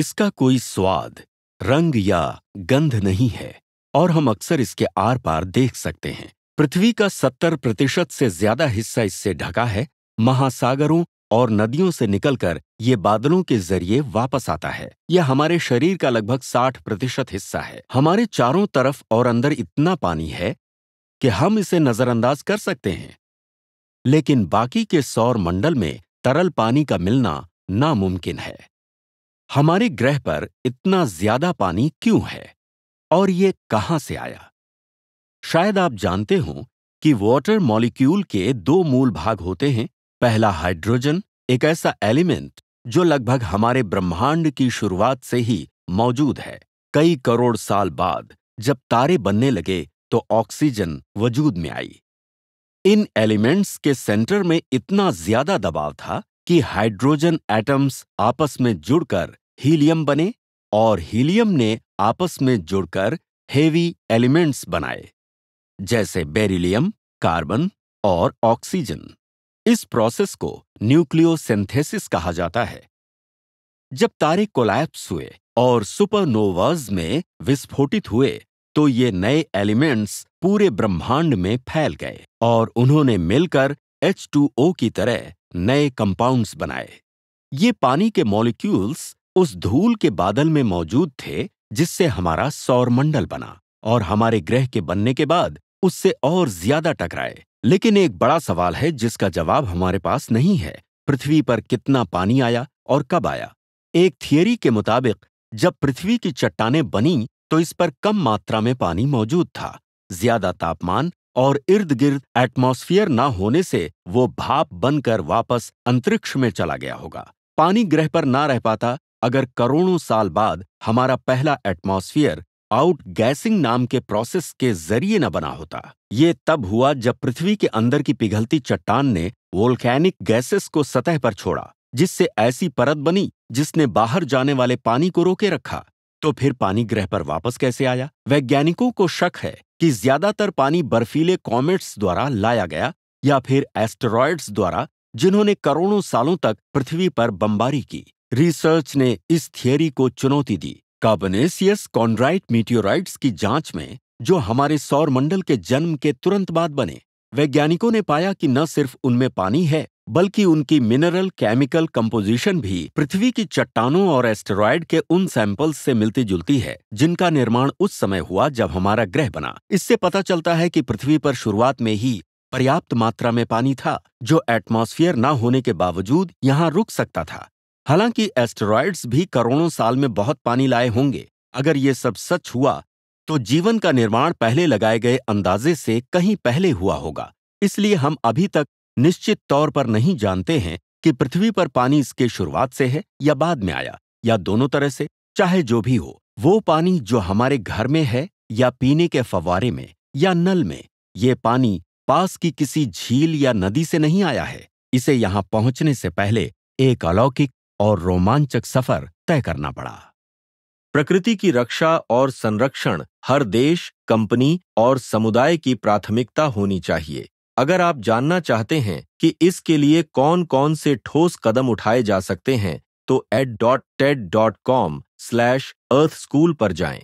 इसका कोई स्वाद रंग या गंध नहीं है और हम अक्सर इसके आर पार देख सकते हैं पृथ्वी का सत्तर प्रतिशत से ज्यादा हिस्सा इससे ढका है महासागरों और नदियों से निकलकर ये बादलों के जरिए वापस आता है यह हमारे शरीर का लगभग साठ प्रतिशत हिस्सा है हमारे चारों तरफ और अंदर इतना पानी है कि हम इसे नजरअंदाज कर सकते हैं लेकिन बाकी के सौर मंडल में तरल पानी का मिलना नामुमकिन है हमारे ग्रह पर इतना ज्यादा पानी क्यों है और ये कहां से आया शायद आप जानते हो कि वाटर मॉलिक्यूल के दो मूल भाग होते हैं पहला हाइड्रोजन एक ऐसा एलिमेंट जो लगभग हमारे ब्रह्मांड की शुरुआत से ही मौजूद है कई करोड़ साल बाद जब तारे बनने लगे तो ऑक्सीजन वजूद में आई इन एलिमेंट्स के सेंटर में इतना ज्यादा दबाव था कि हाइड्रोजन एटम्स आपस में जुड़कर हीलियम बने और हीलियम ने आपस में जुड़कर हेवी एलिमेंट्स बनाए जैसे बेरिलियम कार्बन और ऑक्सीजन इस प्रोसेस को न्यूक्लियोसिंथेसिस कहा जाता है जब तारे कोलैप्स हुए और सुपरनोवाज में विस्फोटित हुए तो ये नए एलिमेंट्स पूरे ब्रह्मांड में फैल गए और उन्होंने मिलकर H2O की तरह नए कंपाउंड्स बनाए ये पानी के मॉलिक्यूल्स उस धूल के बादल में मौजूद थे जिससे हमारा सौरमंडल बना और हमारे ग्रह के बनने के बाद उससे और ज्यादा टकराए लेकिन एक बड़ा सवाल है जिसका जवाब हमारे पास नहीं है पृथ्वी पर कितना पानी आया और कब आया एक थियरी के मुताबिक जब पृथ्वी की चट्टाने बनी तो इस पर कम मात्रा में पानी मौजूद था ज्यादा तापमान और इर्द गिर्द एटमॉस्फ़ियर न होने से वो भाप बनकर वापस अंतरिक्ष में चला गया होगा पानी ग्रह पर ना रह पाता अगर करोड़ों साल बाद हमारा पहला एटमॉस्फियर आउट गैसिंग नाम के प्रोसेस के जरिए न बना होता ये तब हुआ जब पृथ्वी के अंदर की पिघलती चट्टान ने वोल्केनिक गैसेस को सतह पर छोड़ा जिससे ऐसी परत बनी जिसने बाहर जाने वाले पानी को रोके रखा तो फिर पानी ग्रह पर वापस कैसे आया वैज्ञानिकों को शक है कि ज्यादातर पानी बर्फीले कॉमेट्स द्वारा लाया गया या फिर एस्टेरॉयड्स द्वारा जिन्होंने करोड़ों सालों तक पृथ्वी पर बमबारी की रिसर्च ने इस थियोरी को चुनौती दी कार्बनेसियस कॉन्ड्राइट मीटियोराइट्स की जांच में जो हमारे सौर मंडल के जन्म के तुरंत बाद बने वैज्ञानिकों ने पाया कि न सिर्फ उनमें पानी है बल्कि उनकी मिनरल केमिकल कंपोजिशन भी पृथ्वी की चट्टानों और एस्टेरॉयड के उन सैंपल्स से मिलती जुलती है जिनका निर्माण उस समय हुआ जब हमारा ग्रह बना इससे पता चलता है कि पृथ्वी पर शुरुआत में ही पर्याप्त मात्रा में पानी था जो एटमॉस्फेयर न होने के बावजूद यहाँ रुक सकता था हालांकि एस्टेरॉयड्स भी करोड़ों साल में बहुत पानी लाए होंगे अगर ये सब सच हुआ तो जीवन का निर्माण पहले लगाए गए अंदाजे से कहीं पहले हुआ होगा इसलिए हम अभी तक निश्चित तौर पर नहीं जानते हैं कि पृथ्वी पर पानी इसके शुरुआत से है या बाद में आया या दोनों तरह से चाहे जो भी हो वो पानी जो हमारे घर में है या पीने के फवारे में या नल में ये पानी पास की किसी झील या नदी से नहीं आया है इसे यहां पहुंचने से पहले एक अलौकिक और रोमांचक सफर तय करना पड़ा प्रकृति की रक्षा और संरक्षण हर देश कंपनी और समुदाय की प्राथमिकता होनी चाहिए अगर आप जानना चाहते हैं कि इसके लिए कौन कौन से ठोस कदम उठाए जा सकते हैं तो at dot TED dot com slash earth school पर जाएं